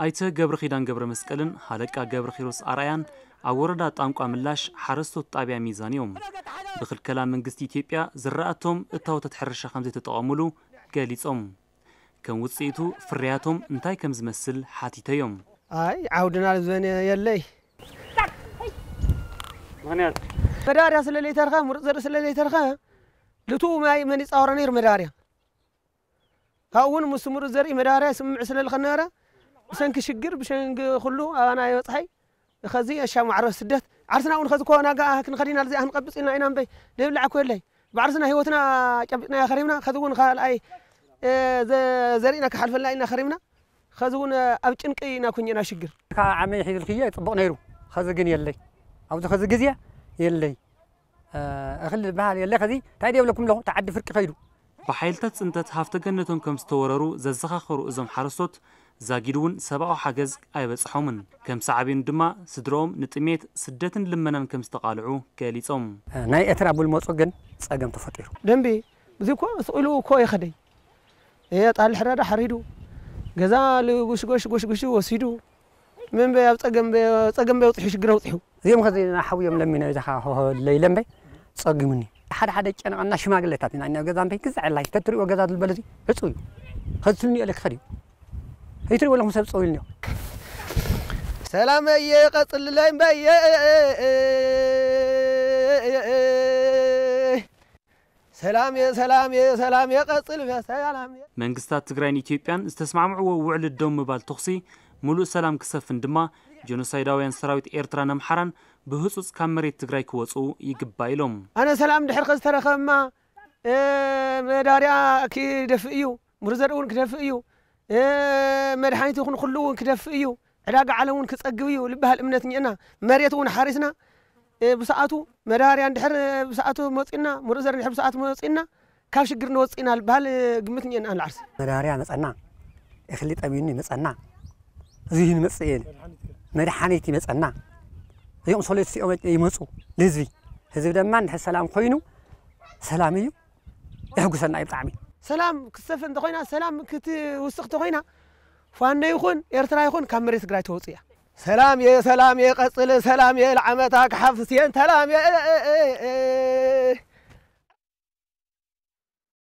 ايته جبر خيدان جبر مسكلن حلقا جبر خيروس اريان اوردا طانق املاش حرستو طابيا ميزانيوم دخل كلام من جست ايتيوبيا زراتهم اتاو تتحرش خمسه تطاملو غاليصوم كان وصيتو فرياتهم انتاي كمز مسل حاتيتيوم اي عودنا لزين يلي مانيات مداري اسللي ترخا مر زر اسللي ترخا لتو ماي من يصاورني مداري هاون مسمر زري مدارة اسم عسل الخنارة بسنك شجر بسنك خلو أنا يصحي خزي أشام عرس سدت عرسنا أون خذ كونا جا كن خلينا نرجع نقبس إلنا إنام بي نبلع كل لي بعرسنا هيوتنا كبتنا خريمنا خذون خال أي زرينا كحلف لنا إنا خريمنا خذون أبتشنك إنا كنينا شجر كعمل حيد الخيا يطبق نيرو خذ جني اللي أو تخذ جزية يلي أخلي بحال يلي خذي تعالي أقول لكم له تعد فرق خيره بحيلتات انتات هافتا قنتون كم ستوررو زززخاخورو ازم حرسوت زاقيدوون سبعو حاقز ايباز حومن كم سعبين دما سدروم نتميت سدتن لمنان كم استقالعو كاليسوم ناي اترا بول موصو قن ساقم تفاتيرو دنبي بذيو كوا سؤلو كوا يخدي ايه تقال حرادة حريدو غزال غوش غوش غوش غوش وسيدو من بي ابتقم بي ابتقم بي وطحيش قرا وطحيو زيوم خزينا حويوم لمينا ايزاها هو الليلم حد حد كان عنا شو ما قلت أنا أنا جزام بين كذا الله يتري وجزاد البلدي هتسوي هتسوني لك خدي هيتري ولا مسوي سويني سلام يا قتل لين بيه سلام يا سلام يا سلام يا قصيل يا سلام من قصات تقرأين استسمع استسمعم ووعل الدم بالتخصي ملو سلام كسف دما جنوسايدا وين سراويت إيرترا نمحرن بخصوص كامري تقرأي كوزو يقبايلهم أنا سلام دحر قصت رخمة مداريا كي دفئيو مرزرون كدفئيو مرحاني تكون خلوون كدفئيو علاقة علون كتقويو لبها الأمنة أنا مريتون حارسنا بساعته مداري عند حر بساعته موصينا مرزر نحب ساعته موصينا كاش قرن وصينا البال قمتني انا العرس مداري مسنا اخلي طبيني مسنا زين مسيل مدحانيتي مسنا يوم صليت سي اومت يمصو لزي هزي دما نح سلام خوينو سلام يو يحقسنا يطعمي سلام كسفن دخينا سلام كتي وسخت دخينا فان يخون ارترا يخون كامريس غراي توصيه سلام يا سلام يا قصلي سلام يا العمتك حفص يا سلام يا إيه إيه إيه إيه